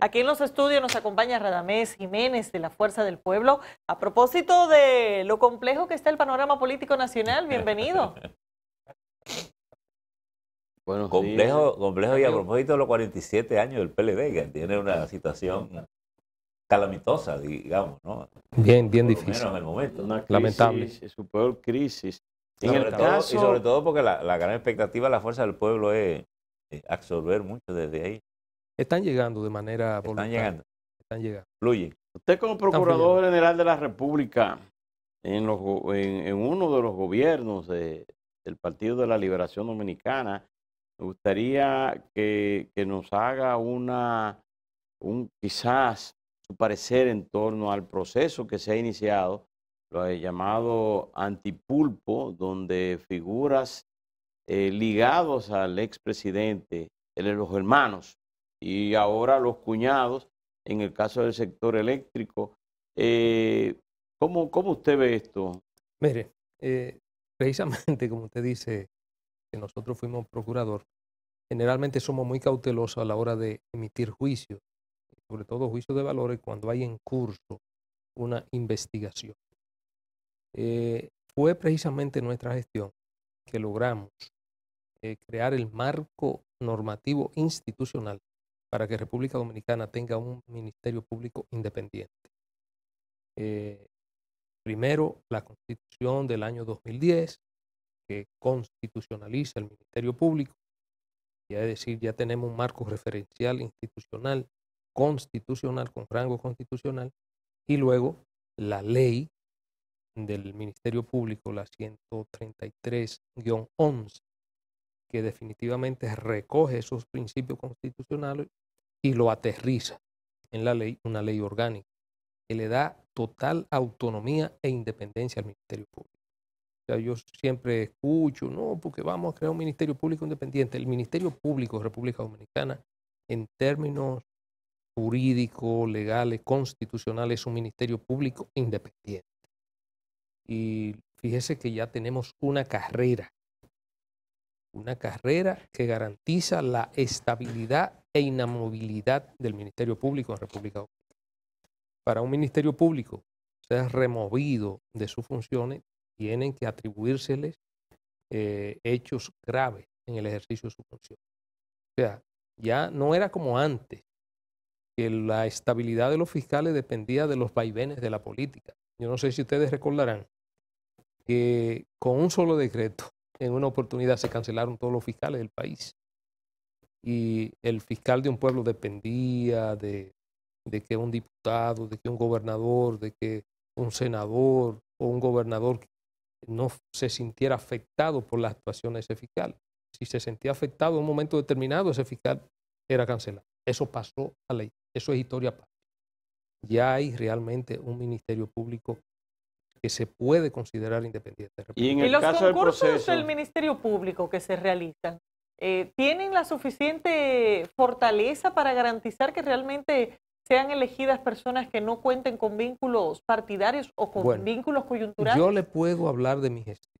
aquí en los estudios nos acompaña Radamés Jiménez de la Fuerza del Pueblo. A propósito de lo complejo que está el panorama político nacional, bienvenido. Bueno, complejo, complejo y a propósito de los 47 años del PLD, que tiene una situación calamitosa, digamos, Bien, bien difícil. en el momento. Una crisis, Lamentable. Su peor crisis. y sobre todo porque la, gran expectativa de la fuerza del pueblo es absorber mucho desde ahí. Están llegando de manera Están voluntaria. llegando. Están llegando. Usted como Procurador General de la República, en, en, uno de los gobiernos de, del Partido de la Liberación Dominicana, me gustaría que, nos haga una, un, quizás su parecer en torno al proceso que se ha iniciado, lo he llamado antipulpo, donde figuras eh, ligados al expresidente, los hermanos y ahora los cuñados, en el caso del sector eléctrico. Eh, ¿cómo, usted ve esto? Mire, eh, precisamente como usted dice, que nosotros fuimos procurador, generalmente somos muy cautelosos a la hora de emitir juicios, sobre todo juicios de valores cuando hay en curso una investigación. Eh, fue precisamente nuestra gestión que logramos crear el marco normativo institucional para que República Dominicana tenga un ministerio público independiente. Eh, primero, la constitución del año 2010, que constitucionaliza el ministerio público, ya es decir, ya tenemos un marco referencial institucional, constitucional, con rango constitucional, y luego la ley del Ministerio Público, la 133-11, que definitivamente recoge esos principios constitucionales y lo aterriza en la ley, una ley orgánica, que le da total autonomía e independencia al Ministerio Público. sea, yo siempre escucho, no, porque vamos a crear un Ministerio Público independiente. El Ministerio Público de República Dominicana, en términos jurídicos, legales, constitucionales, es un Ministerio Público independiente. Y fíjese que ya tenemos una carrera, una carrera que garantiza la estabilidad e inamovilidad del Ministerio Público en República Dominicana. Para un Ministerio Público ser removido de sus funciones, tienen que atribuírseles eh, hechos graves en el ejercicio de su función. O sea, ya no era como antes, que la estabilidad de los fiscales dependía de los vaivenes de la política. Yo no sé si ustedes recordarán que con un solo decreto, en una oportunidad se cancelaron todos los fiscales del país y el fiscal de un pueblo dependía de, que un diputado, de que un gobernador, de que un senador o un gobernador no se sintiera afectado por la actuación de ese fiscal. Si se sentía afectado en un momento determinado, ese fiscal era cancelado. Eso pasó a ley. Eso es historia ya hay realmente un ministerio público que se puede considerar independiente. Y, en el los caso concursos del, del, Ministerio Público que se realizan, eh, ¿tienen la suficiente fortaleza para garantizar que realmente sean elegidas personas que no cuenten con vínculos partidarios o con vínculos coyunturales? Yo le puedo hablar de mi gestión.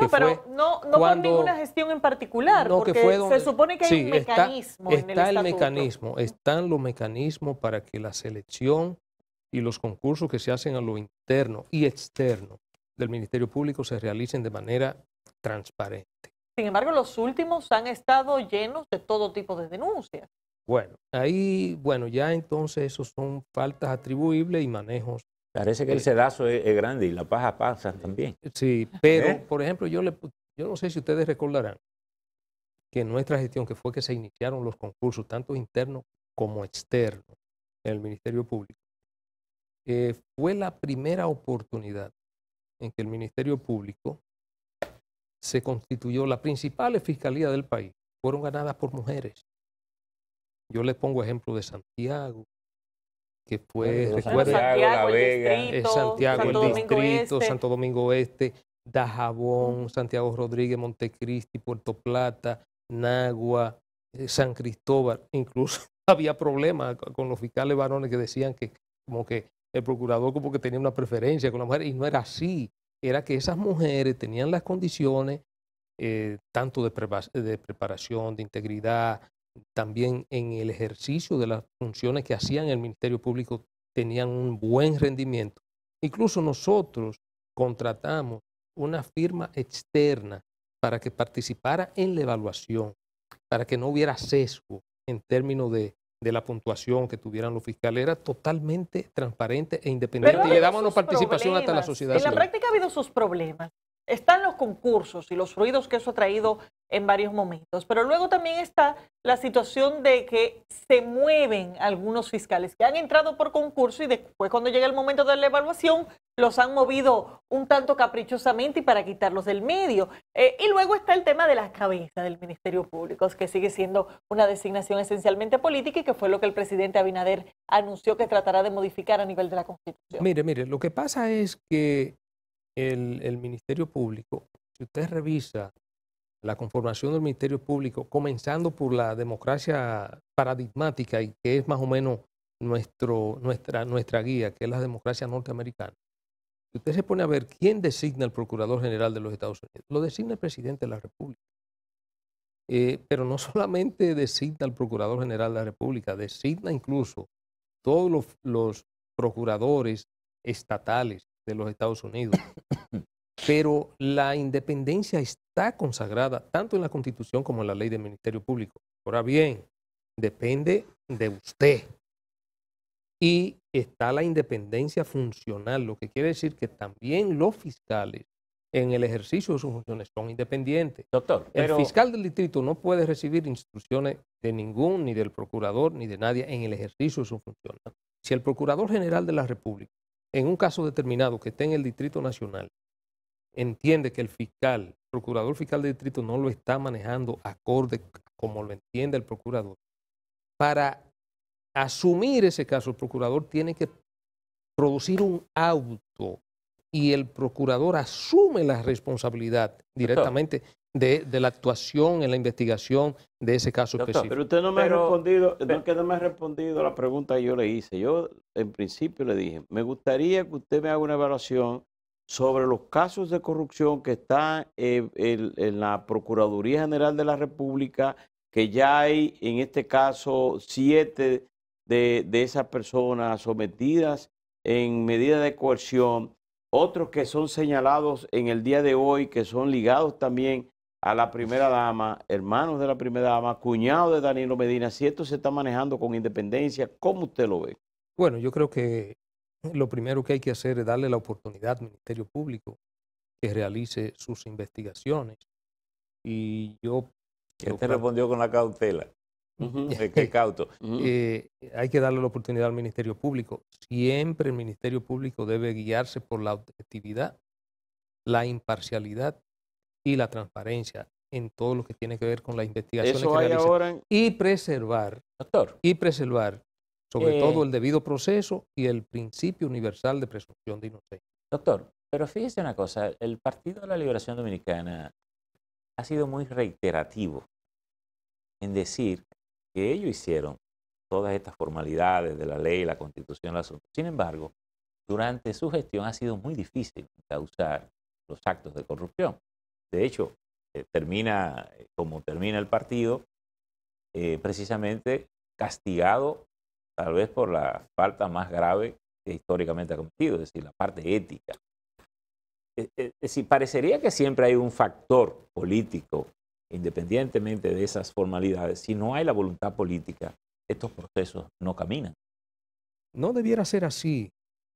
No, pero no, no por ninguna gestión en particular, porque se supone que hay un mecanismo. Está, está el mecanismo, están los mecanismos para que la selección y los concursos que se hacen a lo interno y externo del Ministerio Público se realicen de manera transparente. Sin embargo, los últimos han estado llenos de todo tipo de denuncias. Bueno, ahí, bueno, ya entonces eso son faltas atribuibles y manejos. Parece que el sedazo es, grande y la paja pasa también. Sí, pero, ¿Eh? por ejemplo, yo, le, yo no sé si ustedes recordarán que en nuestra gestión, que fue que se iniciaron los concursos, tanto internos como externos, en el Ministerio Público, eh, fue la primera oportunidad en que el Ministerio Público se constituyó la principal fiscalía del país. Fueron ganadas por mujeres. Yo les pongo ejemplo de Santiago, que fue, Santiago, Santiago, La Vega, el distrito, Santiago, Santo distrito, Santo Domingo Oeste, este, Dajabón, Santiago Rodríguez, Montecristi, Puerto Plata, Nagua, eh, San Cristóbal. Incluso había problemas con los fiscales varones que decían que como que el procurador como que tenía una preferencia con la mujer y no era así era que esas mujeres tenían las condiciones eh, tanto de, de, preparación, de integridad, también en el ejercicio de las funciones que hacían en el Ministerio Público, tenían un buen rendimiento. Incluso nosotros contratamos una firma externa para que participara en la evaluación, para que no hubiera sesgo en términos de de la puntuación que tuvieran los fiscales. Era totalmente transparente e independiente y le dábamos participación hasta la sociedad. En la práctica ha habido sus problemas. Están los concursos y los ruidos que eso ha traído en varios momentos. Pero luego también está la situación de que se mueven algunos fiscales que han entrado por concurso y después cuando llega el momento de la evaluación los han movido un tanto caprichosamente y para quitarlos del medio. Eh, y luego está el tema de las cabezas del Ministerio Público, que sigue siendo una designación esencialmente política y que fue lo que el presidente Abinader anunció que tratará de modificar a nivel de la Constitución. Mire, mire, lo que pasa es que el, el Ministerio Público, si usted revisa la conformación del Ministerio Público, comenzando por la democracia paradigmática y que es más o menos nuestro, nuestra, nuestra guía, que es la democracia norteamericana usted se pone a ver quién designa al Procurador General de los Estados Unidos, lo designa el presidente de la República. Eh, pero no solamente designa al Procurador General de la República, designa incluso todos los, los procuradores estatales de los Estados Unidos. Pero la independencia está consagrada tanto en la Constitución como en la ley del Ministerio Público. Ahora bien, depende de usted. Y está la independencia funcional, lo que quiere decir que también los fiscales en el ejercicio de sus funciones son independientes. Doctor, el fiscal del distrito no puede recibir instrucciones de ningún, ni del procurador, ni de nadie en el ejercicio de sus funciones. Si el procurador general de la República, en un caso determinado que esté en el Distrito Nacional, entiende que el fiscal, el procurador fiscal del distrito, no lo está manejando acorde como lo entiende el procurador, para asumir ese caso, el procurador tiene que producir un auto y el procurador asume la responsabilidad directamente de, la actuación en la investigación de ese caso específico. Pero usted no me ha respondido, no, que me ha respondido la pregunta que yo le hice. Yo en principio le dije, me gustaría que usted me haga una evaluación sobre los casos de corrupción que están eh, en la Procuraduría General de la República, que ya hay en este caso siete de, esas personas sometidas en medida de coerción, otros que son señalados en el día de hoy, que son ligados también a la primera dama, hermanos de la primera dama, cuñado de Danilo Medina, si esto se está manejando con independencia, ¿cómo usted lo ve? Bueno, yo creo que lo primero que hay que hacer es darle la oportunidad al Ministerio Público que realice sus investigaciones. Y yo... te respondió con la cautela. cauto. Eh, hay que darle la oportunidad al Ministerio Público. Siempre el Ministerio Público debe guiarse por la objetividad, la imparcialidad y la transparencia en todo lo que tiene que ver con la investigación y preservar, Doctor. y preservar sobre todo eh. el debido proceso y el principio universal de presunción de inocencia. Doctor, pero fíjese una cosa, el Partido de la Liberación Dominicana ha sido muy reiterativo en decir que ellos hicieron todas estas formalidades de la ley, la constitución, el asunto. Sin embargo, durante su gestión ha sido muy difícil causar los actos de corrupción. De hecho, eh, termina eh, como termina el partido, eh, precisamente castigado tal vez por la falta más grave que históricamente ha cometido, es decir, la parte ética. Es parecería que siempre hay un factor político independientemente de esas formalidades, si no hay la voluntad política, estos procesos no caminan. No debiera ser así,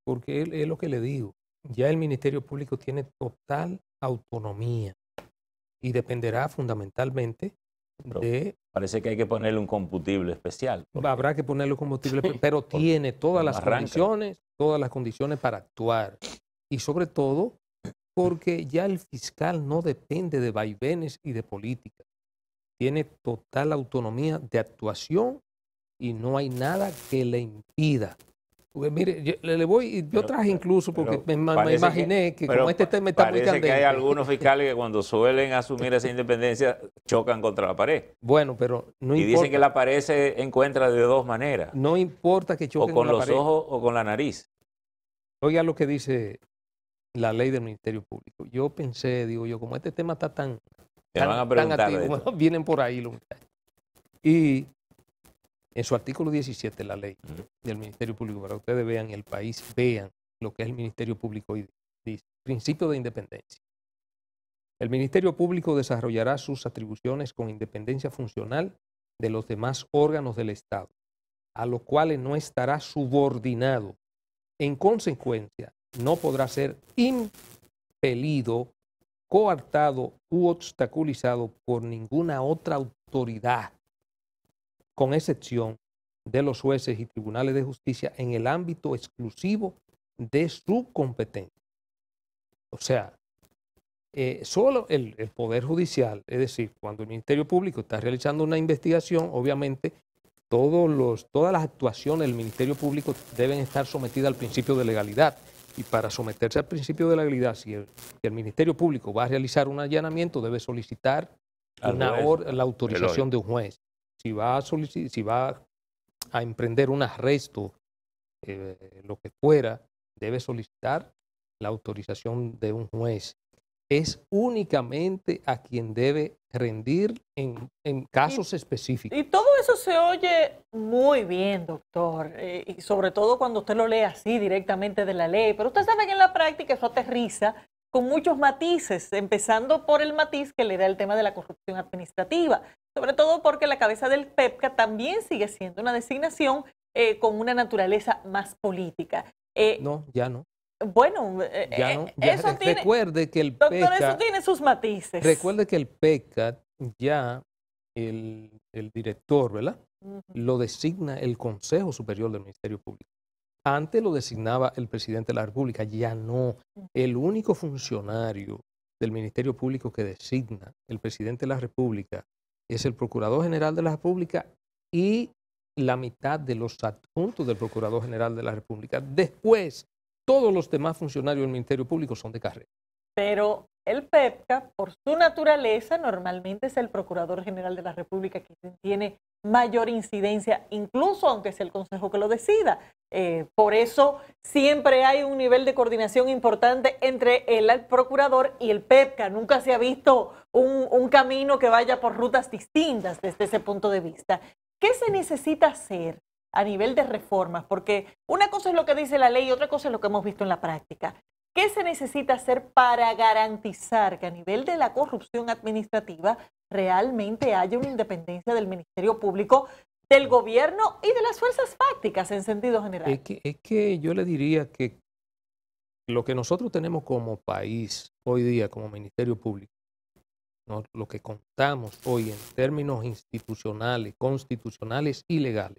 porque es lo que le digo. Ya el Ministerio Público tiene total autonomía y dependerá fundamentalmente de... Parece que hay que ponerle un combustible especial. Habrá que ponerle un combustible, pero tiene todas las todas las condiciones para actuar. Y sobre todo, porque ya el fiscal no depende de vaivenes y de política. Tiene total autonomía de actuación y no hay nada que le impida. mire, yo, le, voy, yo traje incluso porque me, imaginé que, como este tema está parece que hay algunos fiscales que cuando suelen asumir esa independencia chocan contra la pared. Bueno, pero no y importa. Y dicen que la pared se encuentra de dos maneras. No importa que choquen o con los ojos o con la nariz. Oiga lo que dice la ley del Ministerio Público. Yo pensé, digo yo, como este tema está tan, Te tan, van a vienen por ahí los Y en su artículo 17, la ley del Ministerio Público, para que ustedes vean el país, vean lo que es el Ministerio Público hoy dice, principio de independencia. El Ministerio Público desarrollará sus atribuciones con independencia funcional de los demás órganos del Estado, a los cuales no estará subordinado. En consecuencia, no podrá ser impelido, coartado u obstaculizado por ninguna otra autoridad, con excepción de los jueces y tribunales de justicia en el ámbito exclusivo de su competencia. O sea, eh, solo el, Poder Judicial, es decir, cuando el Ministerio Público está realizando una investigación, obviamente todas las actuaciones del Ministerio Público deben estar sometidas al principio de legalidad y para someterse al principio de legalidad, si el, si el Ministerio Público va a realizar un allanamiento, debe solicitar una la autorización de un juez. Si va a, si va a emprender un arresto, eh, lo que fuera, debe solicitar la autorización de un juez es únicamente a quien debe rendir en, casos específicos. Y todo eso se oye muy bien, doctor, eh, y sobre todo cuando usted lo lee así directamente de la ley, pero usted sabe que en la práctica eso aterriza con muchos matices, empezando por el matiz que le da el tema de la corrupción administrativa, sobre todo porque la cabeza del PEPCA también sigue siendo una designación eh, con una naturaleza más política. Eh, no, ya no. Bueno, eh, eh, eh, eso tiene, recuerde que el tiene sus matices. Recuerde que el PECA ya el, director, ¿verdad? Lo designa el Consejo Superior del Ministerio Público. Antes lo designaba el presidente de la República, ya no. El único funcionario del Ministerio Público que designa el presidente de la República es el Procurador General de la República y la mitad de los adjuntos del Procurador General de la República. Después, todos los demás funcionarios del Ministerio Público son de carrera. Pero el PEPCA, por su naturaleza, normalmente es el Procurador General de la República quien tiene mayor incidencia, incluso aunque sea el Consejo que lo decida. Eh, por eso siempre hay un nivel de coordinación importante entre el, procurador y el PEPCA. Nunca se ha visto un, camino que vaya por rutas distintas desde ese punto de vista. ¿Qué se necesita hacer a nivel de reformas? Porque una cosa es lo que dice la ley y otra cosa es lo que hemos visto en la práctica. ¿Qué se necesita hacer para garantizar que a nivel de la corrupción administrativa realmente haya una independencia del Ministerio Público, del gobierno y de las fuerzas fácticas en sentido general? Es que, es que yo le diría que lo que nosotros tenemos como país hoy día, como Ministerio Público, lo que contamos hoy en términos institucionales, constitucionales y legales,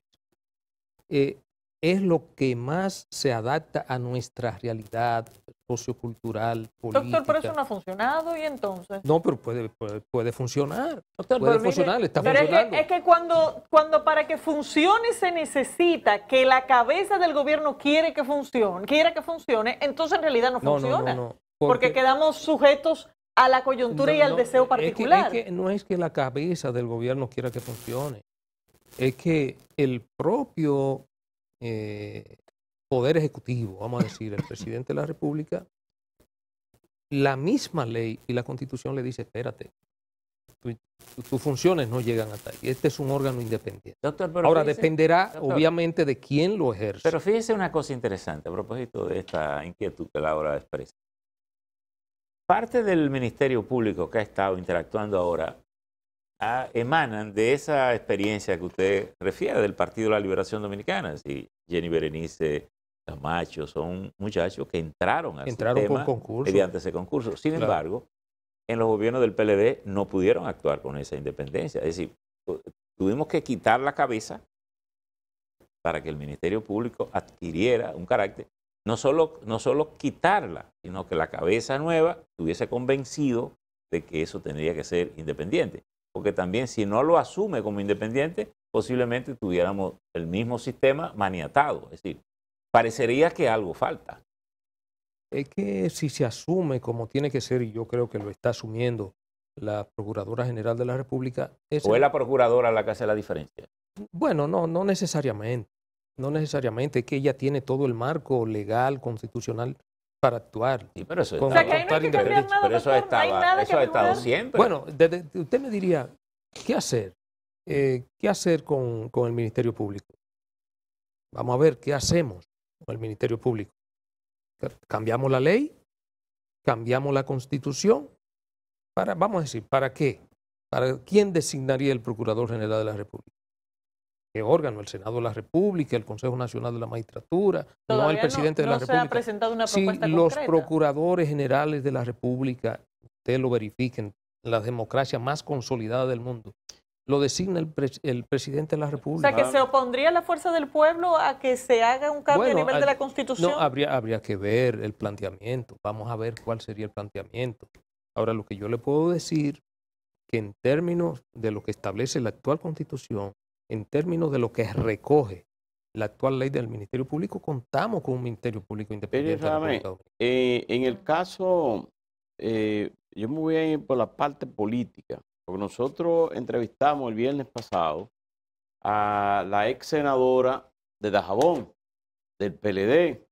eh, es lo que más se adapta a nuestra realidad sociocultural, política. Doctor, pero eso no ha funcionado y entonces... No, pero puede, puede, funcionar. Doctor, puede funcionar, está funcionando. Es que, es que, cuando, cuando para que funcione se necesita que la cabeza del gobierno quiere que funcione, quiera que funcione, entonces en realidad no, funciona. porque, quedamos sujetos a la coyuntura y al deseo particular. que no es que la cabeza del gobierno quiera que funcione es que el propio eh, Poder Ejecutivo, vamos a decir, el presidente de la República, la misma ley y la constitución le dice, espérate, tus funciones no llegan hasta ahí. Este es un órgano independiente. Ahora dependerá obviamente de quién lo ejerce. Pero fíjese una cosa interesante a propósito de esta inquietud que Laura expresa. Parte del Ministerio Público que ha estado interactuando ahora emanan de esa experiencia que usted refiere del Partido de la Liberación Dominicana. si Jenny Berenice, machos son muchachos que entraron al entraron mediante ese concurso. Sin embargo, en los gobiernos del PLD no pudieron actuar con esa independencia. Es decir, tuvimos que quitar la cabeza para que el Ministerio Público adquiriera un carácter. No solo, no solo quitarla, sino que la cabeza nueva estuviese convencido de que eso tendría que ser independiente porque también si no lo asume como independiente, posiblemente tuviéramos el mismo sistema maniatado. Es decir, parecería que algo falta. Es que si se asume como tiene que ser, y yo creo que lo está asumiendo la Procuradora General de la República... Es ¿O es la Procuradora la que hace la diferencia? Bueno, no, no necesariamente. No necesariamente, es que ella tiene todo el marco legal, constitucional para actuar. Sí, pero eso, ha estado siempre. Bueno, usted me diría, ¿qué hacer? Eh, ¿Qué hacer con, con el Ministerio Público? Vamos a ver, ¿qué hacemos con el Ministerio Público? ¿Cambiamos la ley? ¿Cambiamos la Constitución? Para, vamos a decir, ¿para qué? ¿Para quién designaría el Procurador General de la República? Eh, órgano, el Senado de la República, el Consejo Nacional de la Magistratura, no el presidente de la República. Ha si los procuradores generales de la República, ustedes lo verifiquen, la democracia más consolidada del mundo, lo designa el, presidente de la República. O sea, que se opondría la fuerza del pueblo a que se haga un cambio a nivel de la Constitución. No, habría, habría que ver el planteamiento. Vamos a ver cuál sería el planteamiento. Ahora, lo que yo le puedo decir, que en términos de lo que establece la actual Constitución, en términos de lo que recoge la actual ley del Ministerio Público, contamos con un Ministerio Público independiente. Eh, en el caso, eh, yo me voy a ir por la parte política, porque nosotros entrevistamos el viernes pasado a la ex senadora de Dajabón, del PLD,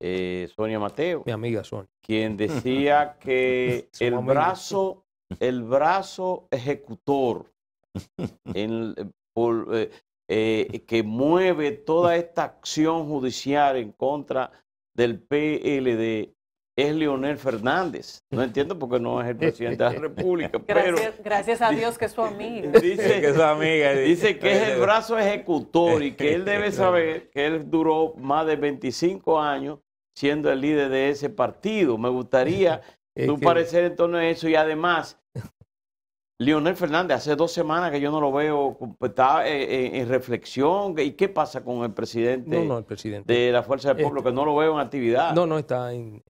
eh, Sonia Mateo. Mi amiga Sonia. Quien decía que el brazo, el brazo ejecutor en, eh, eh, que mueve toda esta acción judicial en contra del PLD es Leonel Fernández. No entiendo por qué no es el presidente de la República. Pero gracias, a Dios que es su amigo. amiga. Dice que es el brazo ejecutor y que él debe saber que él duró más de 25 años siendo el líder de ese partido. Me gustaría tu parecer en torno a eso y además Leonel Fernández, hace dos semanas que yo no lo veo, está eh, eh, en, reflexión. ¿Y qué pasa con el presidente, el presidente. de la Fuerza del este Pueblo? que no lo veo en actividad. No, no, está en,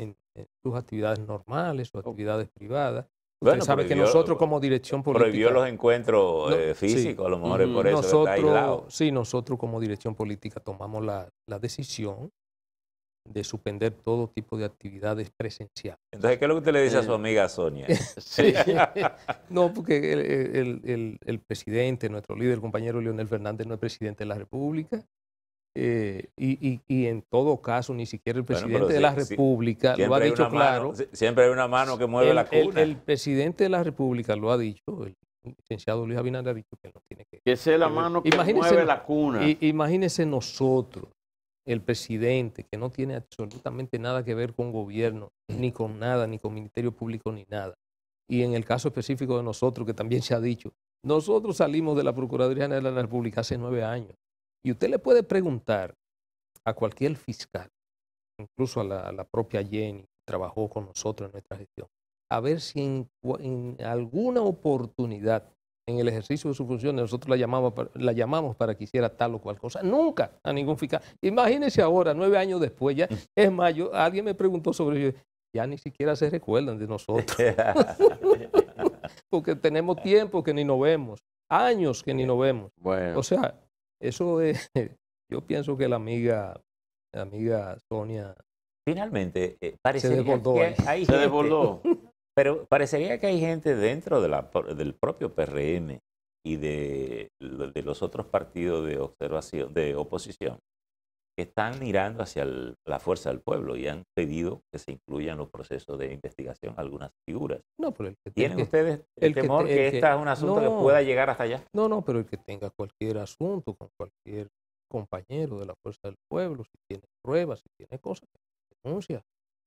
sus actividades normales, sus actividades privadas. bueno, sabe que nosotros como dirección política... Prohibió los encuentros eh, físicos, a lo mejor es mm, por eso nosotros, Sí, nosotros como dirección política tomamos la, la decisión de suspender todo tipo de actividades presenciales. Entonces, ¿qué es lo que usted le dice a su eh, amiga Sonia? no, porque el, presidente, nuestro líder, el compañero Leonel Fernández, no es presidente de la República. Eh, y, en todo caso, ni siquiera el presidente de la República lo ha dicho claro. siempre hay una mano que mueve la cuna. El, presidente de la República lo ha dicho, el licenciado Luis Abinader ha dicho que no tiene que... Que sea la mano que mueve la cuna. Imagínese nosotros el presidente, que no tiene absolutamente nada que ver con gobierno, ni con nada, ni con Ministerio Público, ni nada. Y en el caso específico de nosotros, que también se ha dicho, nosotros salimos de la Procuraduría General de la República hace nueve años. Y usted le puede preguntar a cualquier fiscal, incluso a la, propia Jenny, que trabajó con nosotros en nuestra gestión, a ver si en alguna oportunidad en el ejercicio de sus funciones, nosotros la, llamaba, la llamamos para que hiciera tal o cual cosa. Nunca a ningún fiscal. Imagínense ahora, nueve años después, ya es mayo, alguien me preguntó sobre ello, ya ni siquiera se recuerdan de nosotros. Porque tenemos tiempo que ni nos vemos, años que ni nos vemos. Bueno. O sea, eso es, yo pienso que la amiga, amiga Sonia... Finalmente, eh, parece que se se desbordó. Pero parecería que hay gente dentro de la, del propio PRM y de, los otros partidos de observación, de oposición, que están mirando hacia la fuerza del pueblo y han pedido que se incluyan los procesos de investigación algunas figuras. No, ¿Tienen ustedes el, temor que, este es un asunto que pueda llegar hasta allá? No, no, pero el que tenga cualquier asunto con cualquier compañero de la fuerza del pueblo, si tiene pruebas, si tiene cosas, denuncia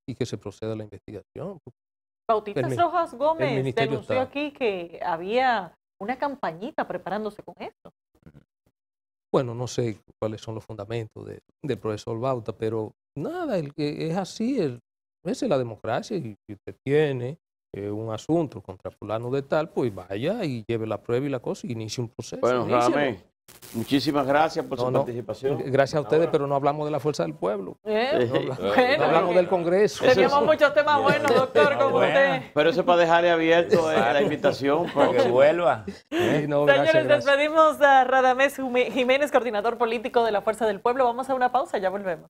y que se proceda a la investigación. Bautista Rojas Gómez denunció aquí que había una campañita preparándose con esto. Bueno, no sé cuáles son los fundamentos del profesor Bauta, pero nada, el, es así, el, esa es la democracia y si usted tiene eh, un asunto contra fulano de tal, pues vaya y lleve la prueba y la cosa y inicie un proceso. Bueno, Muchísimas gracias por su participación. Gracias a ustedes, pero no hablamos de la fuerza del pueblo. Eh, no, hablamos, del Congreso. Teníamos muchos temas buenos, doctor, como usted. Pero eso es para dejarle abierto a eh, la invitación para que vuelva. Eh. Señores, despedimos a Radamés Jiménez, coordinador político de la Fuerza del Pueblo. Vamos a una pausa, ya volvemos.